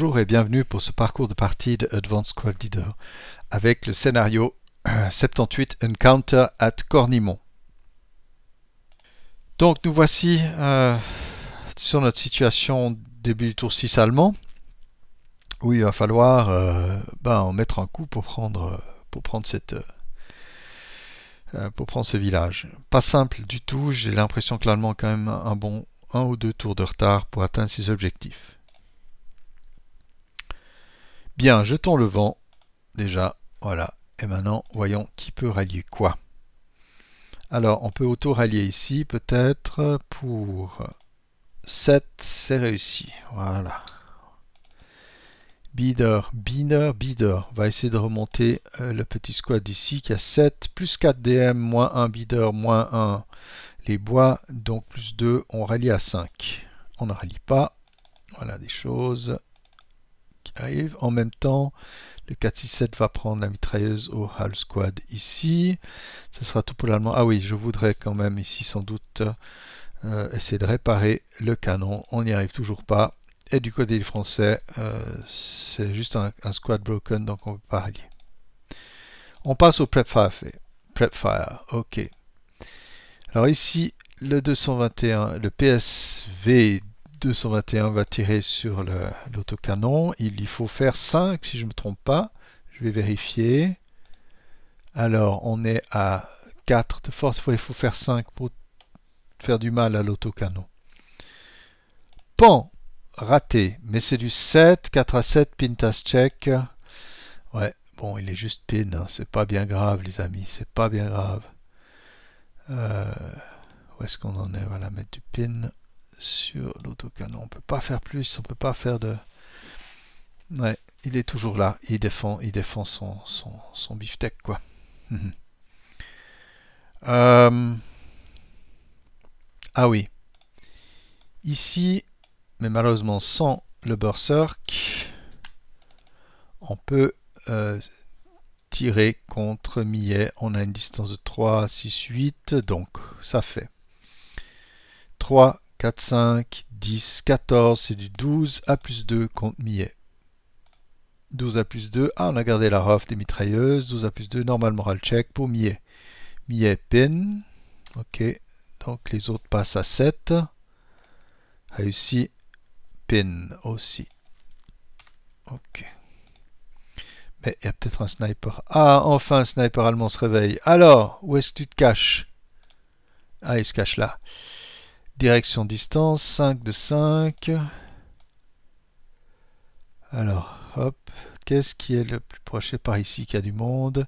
Bonjour et bienvenue pour ce parcours de partie de Advanced Squad Leader avec le scénario 78 Encounter at Cornimont. Donc nous voici euh, sur notre situation début du tour 6 allemand où il va falloir euh, ben, en mettre un coup pour prendre, pour prendre cette... Euh, pour prendre ce village. Pas simple du tout, j'ai l'impression que l'Allemand a quand même un bon un ou deux tours de retard pour atteindre ses objectifs. Bien, jetons le vent. Déjà, voilà. Et maintenant, voyons qui peut rallier quoi. Alors, on peut auto-rallier ici, peut-être pour 7, c'est réussi. Voilà. Bidder, Bidder, Bidder. On va essayer de remonter euh, le petit squad ici qui a 7, plus 4 DM, moins 1 Bidder, moins 1 les bois, donc plus 2, on rallie à 5. On ne rallie pas. Voilà des choses arrive. En même temps, le 467 va prendre la mitrailleuse au Hall Squad ici. Ce sera tout pour l'allemand. Ah oui, je voudrais quand même ici sans doute euh, essayer de réparer le canon. On n'y arrive toujours pas. Et du côté français, euh, c'est juste un, squad broken, donc on ne peut pas On passe au prep fire. Prep fire, ok. Alors ici, le 221, le PSV 221 va tirer sur l'autocanon. Il y faut faire 5 si je ne me trompe pas. Je vais vérifier. Alors on est à 4 de force. Il faut faire 5 pour faire du mal à l'autocanon. Pan raté. Mais c'est du 7. 4 à 7. Pintas check. Ouais. Bon, il est juste pin. Hein. C'est pas bien grave les amis. C'est pas bien grave. Euh, où est-ce qu'on en est On mettre du pin sur l'autocanon. On peut pas faire plus, on peut pas faire de... Ouais, il est toujours là, il défend, il défend son, son, son quoi. Mhm. Euh, ah oui. Ici, mais malheureusement sans le berserk, on peut euh, tirer contre Millet. On a une distance de 3, 6, 8, donc ça fait 3, 4, 5, 10, 14, c'est du 12 à plus 2 contre Millet. 12 à plus 2, ah on a gardé la roffe des mitrailleuses, 12 à plus 2, normal moral check pour Millet. Millet pin, ok, donc les autres passent à 7. Réussi, pin aussi. Ok. Mais il y a peut-être un sniper. Ah, enfin, un sniper allemand se réveille. Alors, où est-ce que tu te caches Ah, il se cache là. Direction distance, 5 de 5. Alors, hop, qu'est-ce qui est le plus proche par ici qu'il y a du monde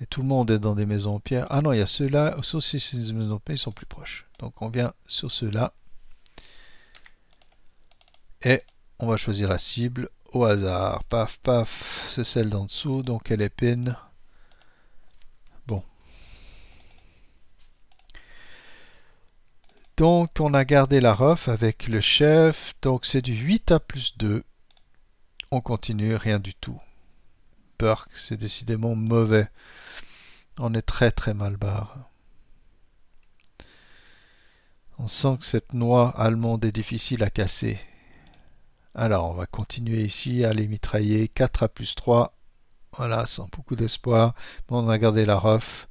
Et tout le monde est dans des maisons en pierre. Ah non, il y a ceux-là, sauf si maisons en pierre, sont plus proches. Donc on vient sur ceux-là. Et on va choisir la cible au hasard. Paf, paf, c'est celle d'en dessous, donc elle est peine. Donc on a gardé la ref avec le chef, donc c'est du 8 à plus 2. On continue, rien du tout. Burke, c'est décidément mauvais. On est très très mal barre. On sent que cette noix allemande est difficile à casser. Alors on va continuer ici à les mitrailler. 4 à plus 3. Voilà, sans beaucoup d'espoir. mais on a gardé la ref.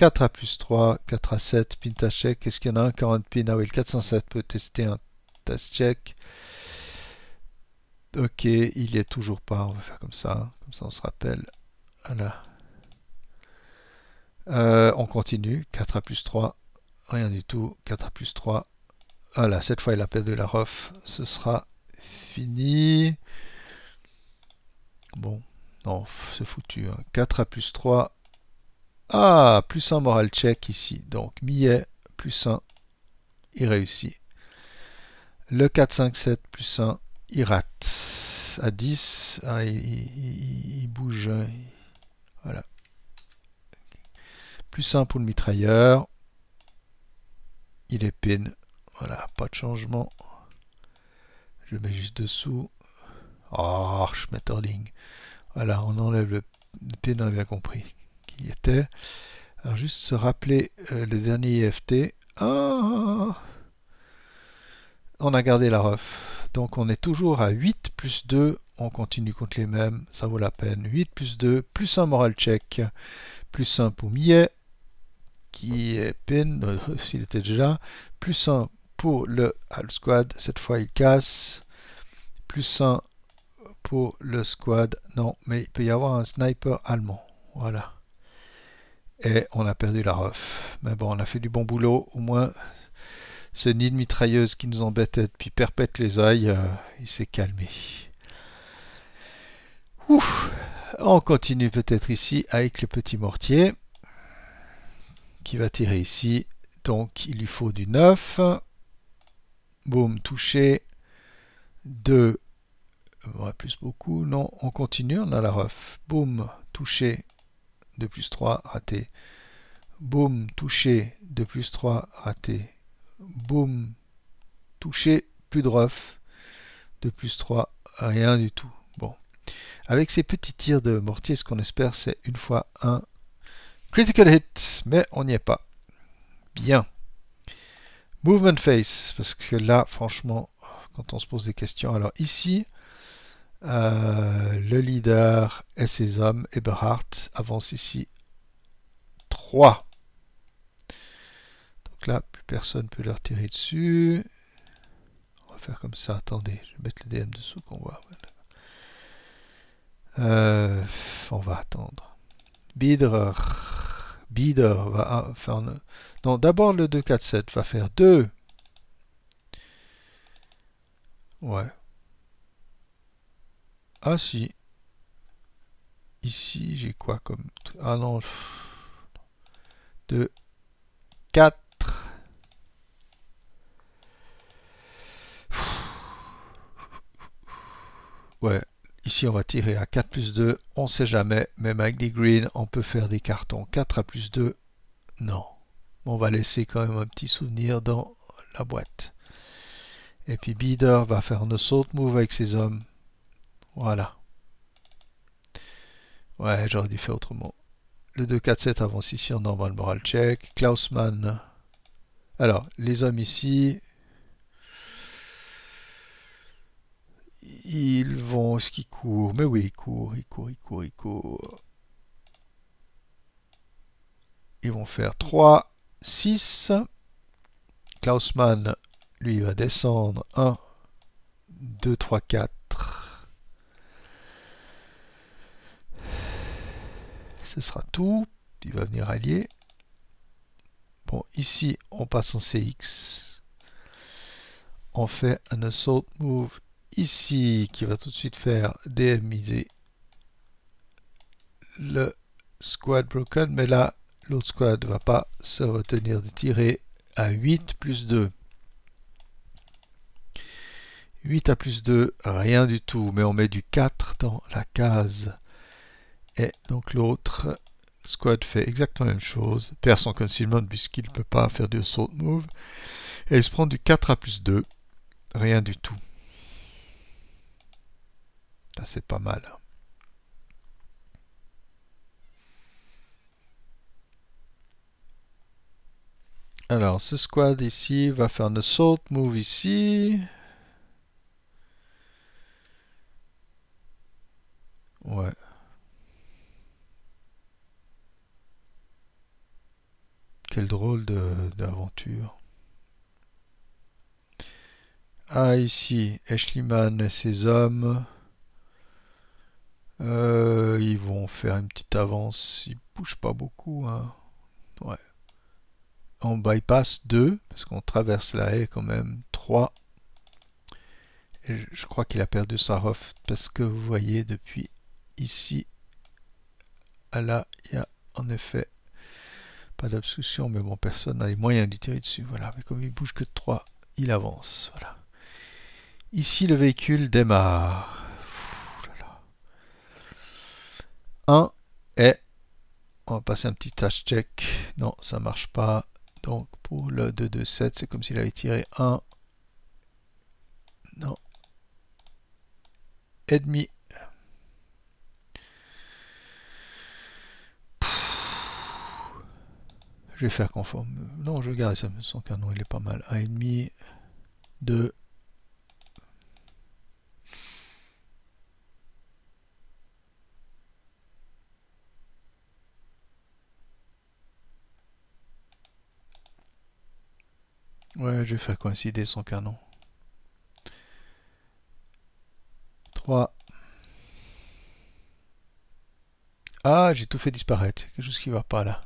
4 a plus 3, 4 a 7, pin test check. Est-ce qu'il y en a un 40 pin Ah oui, le 407 peut tester un test check. Ok, il n'y est toujours pas. On va faire comme ça. Comme ça, on se rappelle. Voilà. Euh, on continue. 4 a plus 3. Rien du tout. 4 a plus 3. Voilà, cette fois, il appelle de la ref. Ce sera fini. Bon, non, c'est foutu. 4 hein. a plus 3. Ah, plus 1 moral check ici. Donc billet, plus 1, il réussit. Le 4, 5, 7, plus 1, il rate. À 10, il, bouge. Voilà. Plus 1 pour le mitrailleur. Il est pin, Voilà, pas de changement. Je mets juste dessous. Oh, Schmetterling. Voilà, on enlève le, le pin, on a bien compris était. Alors juste se rappeler euh, les le dernier IFT. Ah on a gardé la ref. Donc on est toujours à 8 plus 2. On continue contre les mêmes. Ça vaut la peine. 8 plus 2 plus un moral check. Plus 1 pour Millet qui est pin, euh, s'il était déjà, plus 1 pour le squad, cette fois il casse, plus 1 pour le squad, non, mais il peut y avoir un sniper allemand, voilà. Et on a perdu la ref. Mais bon, on a fait du bon boulot. Au moins, ce nid de mitrailleuse qui nous embêtait depuis perpète les ailes, euh, il s'est calmé. Ouf On continue peut-être ici avec le petit mortier qui va tirer ici. Donc il lui faut du 9. Boum, touché. 2. On plus beaucoup. Non, on continue, on a la ref. Boum, touché. 2 plus 3, raté. Boum, touché, 2 plus 3, raté. Boum, touché, plus de ref. 2 plus 3, rien du tout. Bon. Avec ces petits tirs de mortier, ce qu'on espère, c'est une fois un critical hit. Mais on n'y est pas. Bien. Movement face, parce que là, franchement, quand on se pose des questions. Alors ici, euh, le leader et ses hommes, Eberhardt, avance ici 3. Donc là, plus personne peut leur tirer dessus. On va faire comme ça. Attendez, je vais mettre le DM dessous qu'on voit. Euh, on va attendre. Bider. Bider va faire... Non, d'abord le 2-4-7 va faire 2. Ouais, ah si. Ici, j'ai quoi comme... Ah non. 2, 4. Ouais, ici on va tirer à 4 plus 2. On sait jamais, même avec des greens, on peut faire des cartons. 4 à plus 2, non. On va laisser quand même un petit souvenir dans la boîte. Et puis Bidder va faire un saute move avec ses hommes. Voilà. Ouais, j'aurais dû faire autrement. Le 2-4-7 avance ici en normal moral check. Klausmann. Alors, les hommes ici. Ils vont... Est-ce qu'ils courent Mais oui, ils courent, ils courent, ils courent, ils courent. Ils vont faire 3, 6. Klausmann, lui, va descendre. 1, 2, 3, 4. ce sera tout. Il va venir allier. Bon, ici, on passe en CX. On fait un assault move ici qui va tout de suite faire DMiser le squad broken. Mais là, l'autre squad ne va pas se retenir de tirer à 8 plus 2. 8 à plus 2, rien du tout, mais on met du 4 dans la case. Et donc l'autre squad fait exactement la même chose, perd son concealment puisqu'il ne peut pas faire du salt move. Et il se prend du 4 à plus 2. Rien du tout. Là c'est pas mal. Alors ce squad ici va faire un salt move ici. Ouais. Quel drôle d'aventure. Ah, ici, Eschliman et ses hommes. Euh, ils vont faire une petite avance. Ils bougent pas beaucoup. Hein. Ouais. On bypass 2, parce qu'on traverse la haie quand même. 3. Et je crois qu'il a perdu sa roche, parce que vous voyez, depuis ici à là, il y a en effet pas mais bon, personne n'a les moyens d'y tirer dessus. Voilà, mais comme il bouge que de 3, il avance. Voilà. Ici, le véhicule démarre. 1 et on va passer un petit touch check. Non, ça marche pas. Donc pour le 227, c'est comme s'il avait tiré 1. Non. Et demi. Je vais faire conforme. Non, je garde ça. Son canon, il est pas mal. 1,5, 2. Ouais, je vais faire coïncider son canon. 3. Ah, j'ai tout fait disparaître. Quelque chose qui va pas là.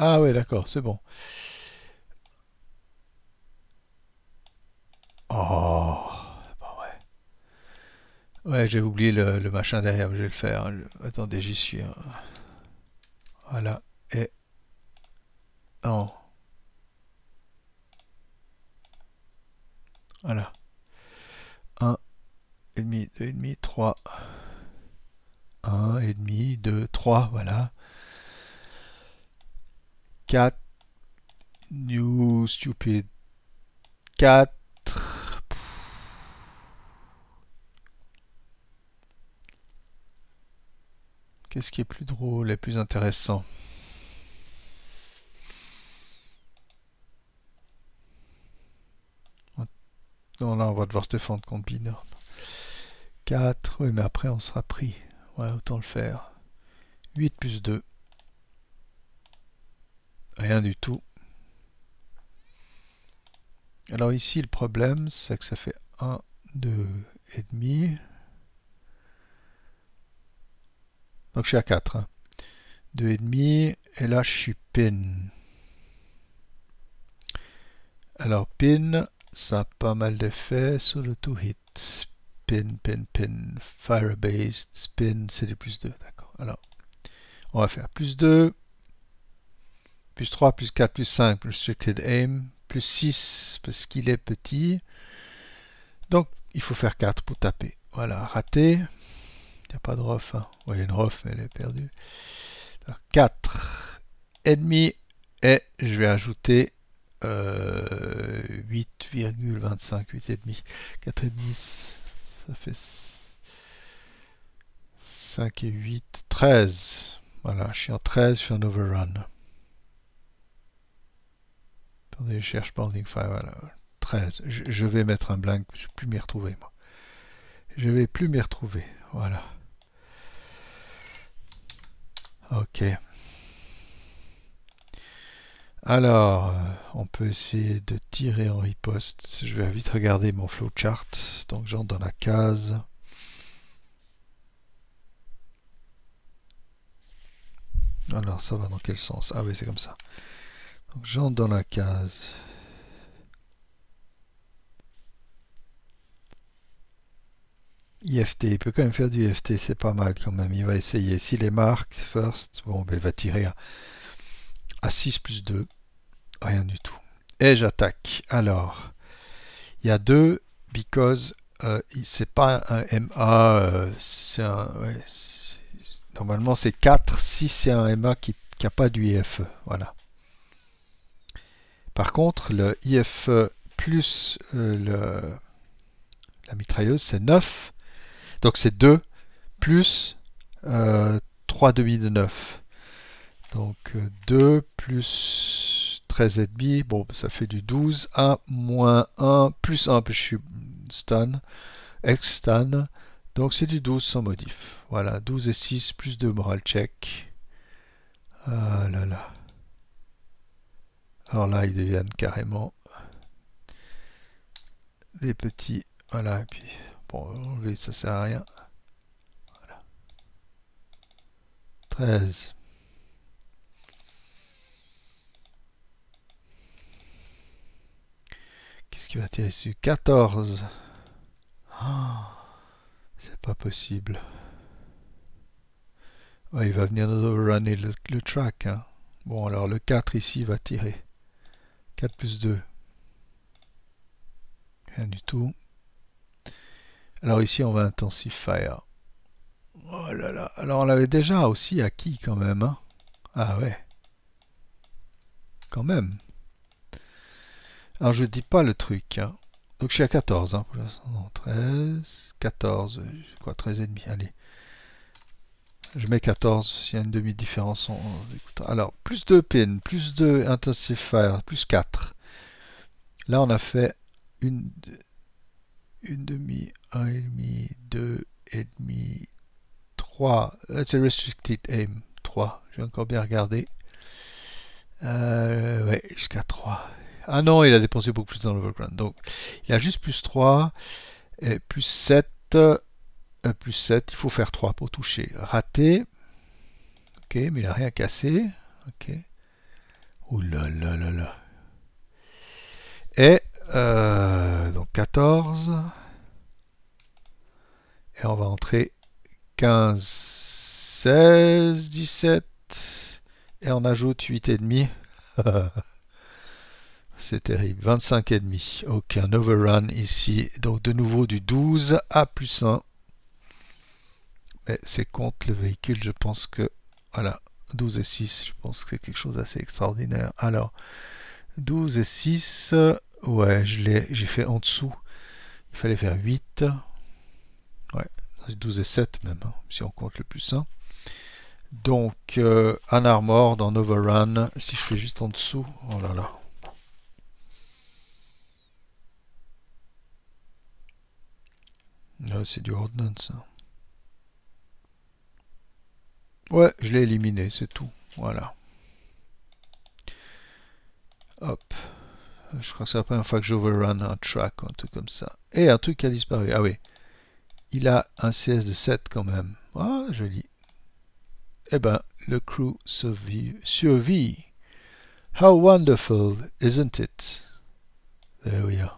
Ah ouais, d'accord, c'est bon. Oh, ouais. Ouais, j'ai oublié le, machin derrière, je vais le faire. Hein. Attendez, j'y suis. Hein. Voilà, et... Non. Voilà. 1, et demi, 2 et demi, 3. 1 et demi, 2, 3, voilà. 4, new stupid, 4, Qu'est-ce qui est plus drôle et plus intéressant Non, là, on va devoir se défendre contre 4, oui, mais après, on sera pris. Ouais, autant le faire. 8 plus 2 rien du tout. Alors ici, le problème, c'est que ça fait 1, 2 et demi. Donc je suis à 4. 2 hein. et demi, et là je suis pin. Alors pin, ça a pas mal d'effet sur le to hit. Pin, pin, pin, fire-based, pin, c'est du plus 2, d'accord. Alors, on va faire plus 2, plus 3, plus 4, plus 5, plus restricted aim, plus 6 parce qu'il est petit. Donc il faut faire 4 pour taper. Voilà, raté. Il n'y a pas de ref Hein. il y a une rough, mais elle est perdue. 4,5 4 et demi et je vais ajouter 8,25, 8,5. 4,5, ça fait 5 et 8, 13. Voilà, je suis en 13, je suis en overrun je cherche Bounding 13. Je, vais mettre un blank, je ne vais plus m'y retrouver, moi. Je vais plus m'y retrouver. Voilà. Ok. Alors, euh, on peut essayer de tirer en riposte. Je vais vite regarder mon flow chart. Donc j'entre dans la case. Alors, ça va dans quel sens Ah oui, c'est comme ça j'entre dans la case. IFT, il peut quand même faire du IFT, c'est pas mal quand même, il va essayer. S'il est marques first, bon, ben, il va tirer à, 6 plus 2, rien du tout. Et j'attaque. Alors, il y a 2, because euh, c'est pas un MA, euh, c'est un... normalement c'est 4 si c'est un MA qui n'a pas du IFE. Voilà. Par contre, le IFE plus euh, le, la mitrailleuse, c'est 9. Donc c'est 2 plus 3,5 euh, de 9. Donc 2 euh, plus 13,5, bon ça fait du 12, 1 moins 1, plus 1, puis je suis stan, ex stan, donc c'est du 12 sans modif. Voilà, 12 et 6, plus 2 moral check. Ah là là. Alors là, ils deviennent carrément des petits. Voilà, et puis, bon, ça sert à rien. Voilà. 13. Qu'est-ce qui va tirer dessus 14. C'est pas possible. il va venir nous overrunner le, track. Hein. Bon, alors le 4 ici va tirer. 4 plus 2, rien du tout. Alors ici, on va intensifier. Oh là là, alors on l'avait déjà aussi acquis quand même. Hein. ah ouais, quand même. Alors je dis pas le truc. Hein. Donc je suis à 14 hein, pour 13, 14, quoi, 13 et demi. Allez. Je mets 14, s'il y a une demi-différence. En... Alors, plus 2 pins, plus 2 intensifier, plus 4. Là, on a fait une, une demi, un et demi, deux et demi, trois. Euh, That's restricted aim. 3. J'ai encore bien regarder euh, ouais, jusqu'à 3. Ah non, il a dépensé beaucoup plus dans l'overground. Donc, il a juste plus 3, et plus 7, 1 plus 7, il faut faire 3 pour toucher. Raté. Ok, mais il n'a rien cassé. Ok. Ouh là là là là. Et euh, donc 14. Et on va entrer 15, 16, 17. Et on ajoute et demi. C'est terrible. 25 et demi. Ok, un overrun ici. Donc de nouveau du 12 à plus 1. Eh, c'est contre le véhicule. Je pense que, voilà, 12 et 6, je pense que c'est quelque chose d'assez extraordinaire. Alors, 12 et 6, ouais, je j'ai fait en dessous. Il fallait faire 8. Ouais, 12 et 7 même, hein, si on compte le plus 1. Donc, euh, un armor dans Overrun, si je fais juste en dessous, oh là là. Là, ah, c'est du ordnance. Hein. Ouais, je l'ai éliminé, c'est tout. Voilà. Hop. Je crois que c'est la première fois que j'overrun un track ou un truc comme ça. Et un truc qui a disparu. Ah oui. Il a un CS de 7 quand même. Ah, joli. Eh ben, le crew survie survit. How wonderful, isn't it? There we are.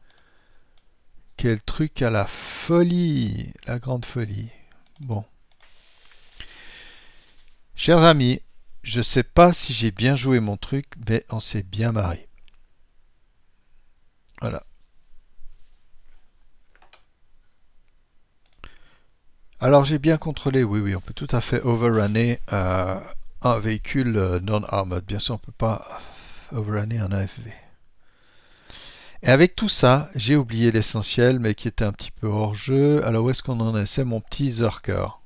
Quel truc à la folie La grande folie. Bon. Chers amis, je sais pas si j'ai bien joué mon truc, mais on s'est bien marré. Voilà. Alors j'ai bien contrôlé, oui, oui, on peut tout à fait overrunner euh, un véhicule euh, non armé. Bien sûr, on ne peut pas overrunner un AFV. Et avec tout ça, j'ai oublié l'essentiel, mais qui était un petit peu hors jeu. Alors où est-ce qu'on en est C'est mon petit Zerker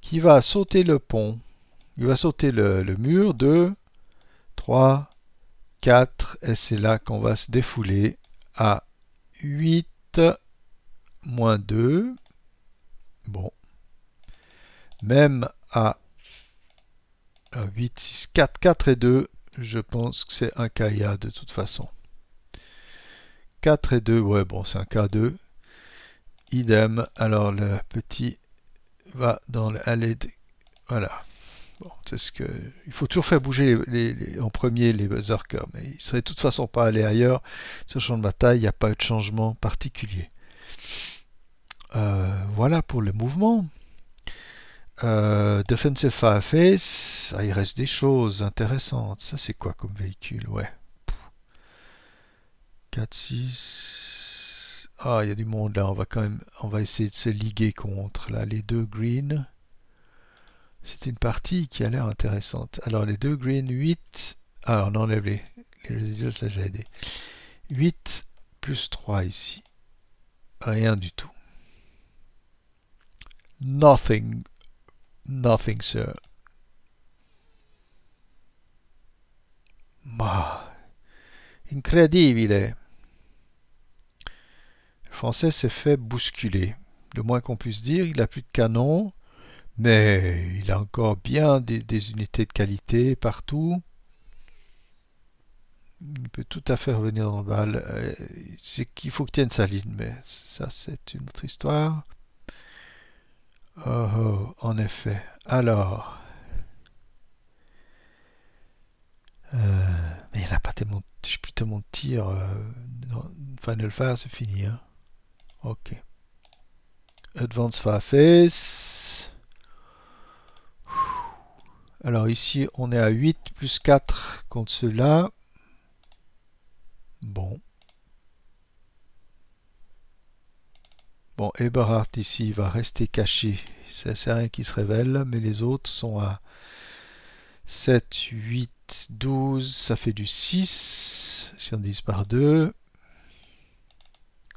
qui va sauter le pont. Il va sauter le, mur. 2, 3, 4. Et c'est là qu'on va se défouler à 8, moins 2. Bon. Même à 8, 6, 4, 4 et 2, je pense que c'est un Kaya de toute façon. 4 et 2, ouais bon c'est un K2. Idem, alors le petit va dans le, l'allée Voilà. Bon, c'est ce que... Il faut toujours faire bouger les, en premier les berserkers, mais il serait de toute façon pas allé ailleurs. Sur le champ de bataille, il n'y a pas eu de changement particulier. Euh, voilà pour le mouvement. Euh, Defensive Fireface, ah, il reste des choses intéressantes. Ça, c'est quoi comme véhicule Ouais, 4, 6. Ah, il y a du monde là. On va quand même, on va essayer de se liguer contre là. Les deux green C'est une partie qui a l'air intéressante. Alors les deux greens, 8. Ah, on enlève les, les ça j'ai aidé. 8 plus 3 ici. Rien du tout. Nothing. Nothing, sir. il bah. Incredibile. Français s'est fait bousculer. Le moins qu'on puisse dire, il n'a plus de canon, mais il a encore bien des, unités de qualité partout. Il peut tout à fait revenir dans le bal. Euh, c'est qu'il faut qu'il tienne sa ligne, mais ça c'est une autre histoire. Oh, oh en effet. Alors... Euh, mais il n'a pas tellement, plus tellement de tir. Euh, Final Fantasy, c'est fini. Hein. Ok. Advanced Face. Alors ici, on est à 8 plus 4 contre cela. Bon. Bon, Eberhardt ici va rester caché. Ça c'est rien qui se révèle, mais les autres sont à 7, 8, 12. Ça fait du 6. Si on divise par 2.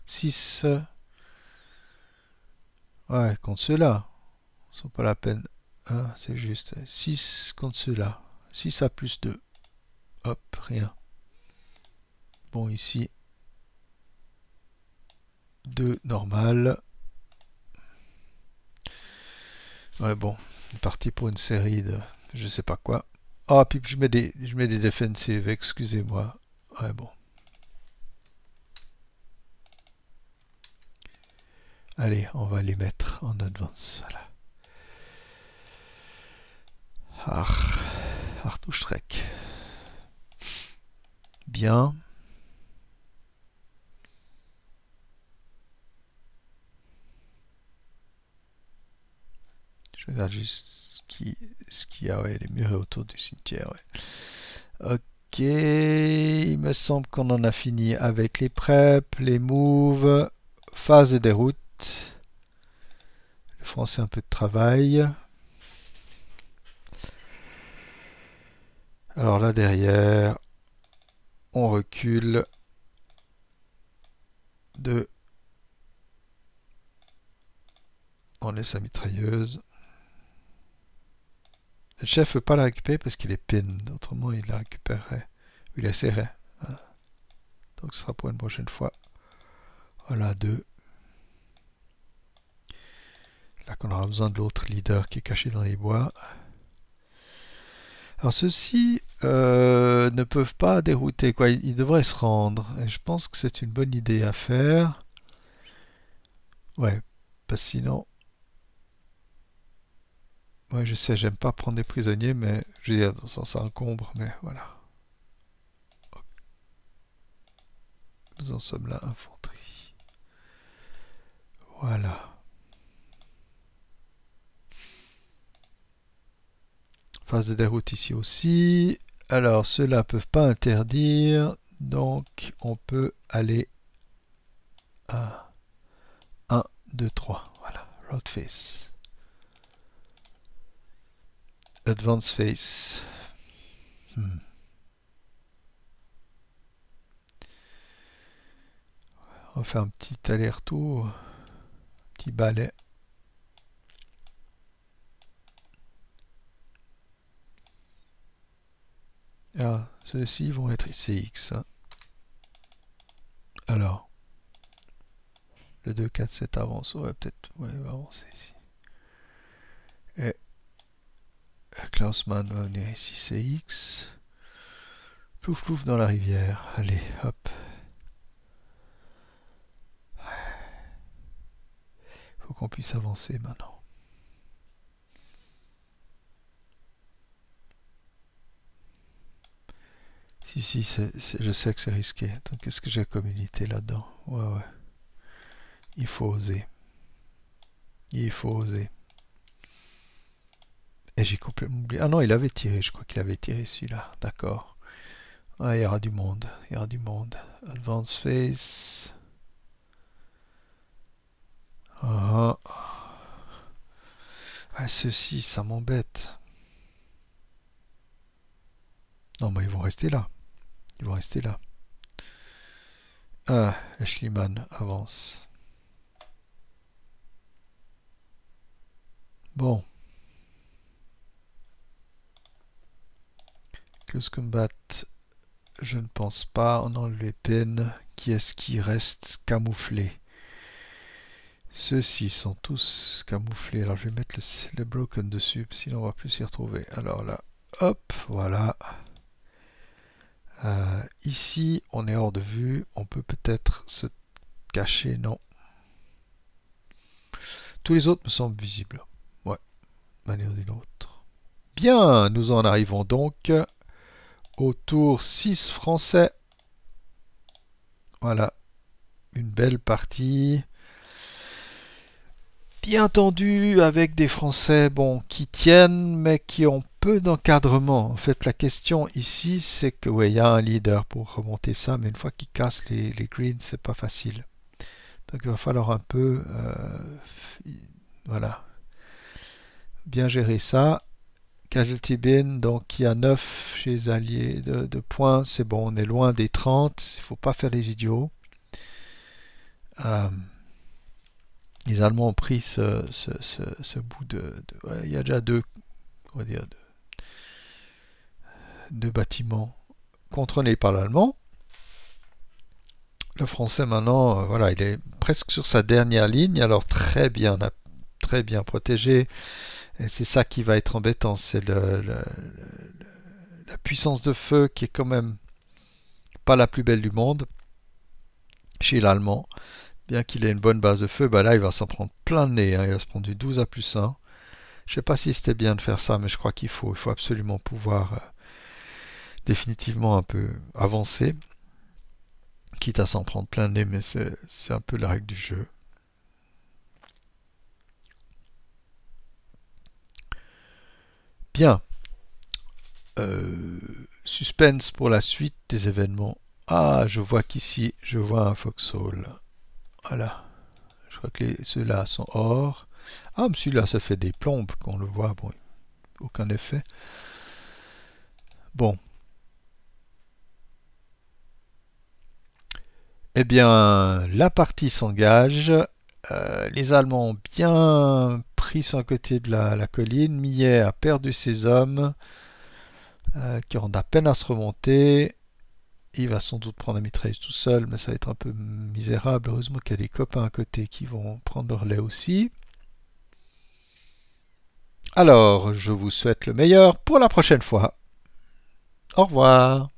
6. Ouais, contre ceux-là. sont pas la peine. c'est juste 6 contre ceux-là. 6 à plus 2. Hop, rien. Bon, ici, 2 normal. Ouais, bon, parti pour une série de je sais pas quoi. Ah, puis je mets des, je mets des défensives, excusez-moi. Ouais, bon. Allez, on va les mettre en advance. Voilà. Ach, Bien. Je regarde juste ce qu'il y a, les murs autour du cimetière. Ok, il me semble qu'on en a fini avec les preps, les moves, phase et déroute. Le français, un peu de travail. Alors là, derrière, on recule de... On laisse sa mitrailleuse. Le chef ne peut pas la récupérer parce qu'il est pin. Autrement, il la récupérerait. Il la serrait. Donc, ce sera pour une prochaine fois. Voilà, deux qu'on aura besoin de l'autre leader qui est caché dans les bois. Alors ceux-ci euh, ne peuvent pas dérouter, quoi. Ils, devraient se rendre. Et je pense que c'est une bonne idée à faire. Ouais, parce que sinon... Ouais, je sais, j'aime pas prendre des prisonniers, mais je veux dire, dans ça encombre, mais voilà. Nous en sommes là, infanterie. Voilà. phase de déroute ici aussi. Alors, ceux-là ne peuvent pas interdire. Donc, on peut aller à 1, 2, 3. Voilà, road face. advance face. Hmm. On On fait un petit aller-retour, petit balai. Ah, ceux-ci vont être ici CX. Alors, le 2, 4, 7 avance. Ouais, peut-être. Ouais, va avancer ici. Et Klausmann va venir ici, CX. Plouf, plouf dans la rivière. Allez, hop. Faut qu'on puisse avancer maintenant. Si, si, je sais que c'est risqué. Donc, qu'est-ce que j'ai comme unité là-dedans Ouais, ouais. Il faut oser. Il faut oser. Et j'ai complètement oublié. Ah non, il avait tiré. Je crois qu'il avait tiré celui-là. D'accord. il y aura du monde. Il y aura du monde. Advance Face. Ah, ah. ah ceci, ça m'embête. Non, mais ils vont rester là. Ils vont rester là. Ah, Schliemann avance. Bon. Close combat, je ne pense pas. On enlève les Qui est-ce qui reste camouflé Ceux-ci sont tous camouflés. Alors je vais mettre le, le broken dessus, sinon on va plus s'y retrouver. Alors là, hop, voilà. Euh, ici, on est hors de vue. On peut peut-être se cacher. Non. Tous les autres me semblent visibles. Ouais, manière d'une autre. Bien, nous en arrivons donc au tour 6 français. Voilà, une belle partie. Bien tendu avec des Français bon, qui tiennent mais qui ont peu d'encadrement. En fait, la question ici, c'est que, oui, il y a un leader pour remonter ça, mais une fois qu'il casse les, greens, c'est pas facile. Donc il va falloir un peu, euh, voilà, bien gérer ça. Casualty bin, donc il y a 9 chez les alliés de, points, c'est bon, on est loin des 30, il faut pas faire les idiots. Euh, les Allemands ont pris ce, bout de, il y a déjà deux, on va dire, deux de bâtiments contrôlés par l'allemand. Le français maintenant, euh, voilà, il est presque sur sa dernière ligne, alors très bien, très bien protégé. Et c'est ça qui va être embêtant, c'est le, la puissance de feu qui est quand même pas la plus belle du monde chez l'allemand. Bien qu'il ait une bonne base de feu, bah là il va s'en prendre plein de nez, hein. il va se prendre du 12 à plus 1. Je sais pas si c'était bien de faire ça, mais je crois qu'il faut, il faut absolument pouvoir euh, définitivement un peu avancé, quitte à s'en prendre plein nez, mais c'est un peu la règle du jeu. Bien. Euh, suspense pour la suite des événements. Ah, je vois qu'ici, je vois un foxhole. Voilà. Je crois que ceux-là sont hors Ah, celui-là, ça fait des plombes qu'on le voit. Bon, aucun effet. Bon, Eh bien, la partie s'engage. Euh, les Allemands ont bien pris son côté de la, colline. Millet a perdu ses hommes euh, qui ont à peine à se remonter. Il va sans doute prendre la mitrailleuse tout seul, mais ça va être un peu misérable. Heureusement qu'il y a des copains à côté qui vont prendre leur lait aussi. Alors, je vous souhaite le meilleur pour la prochaine fois. Au revoir.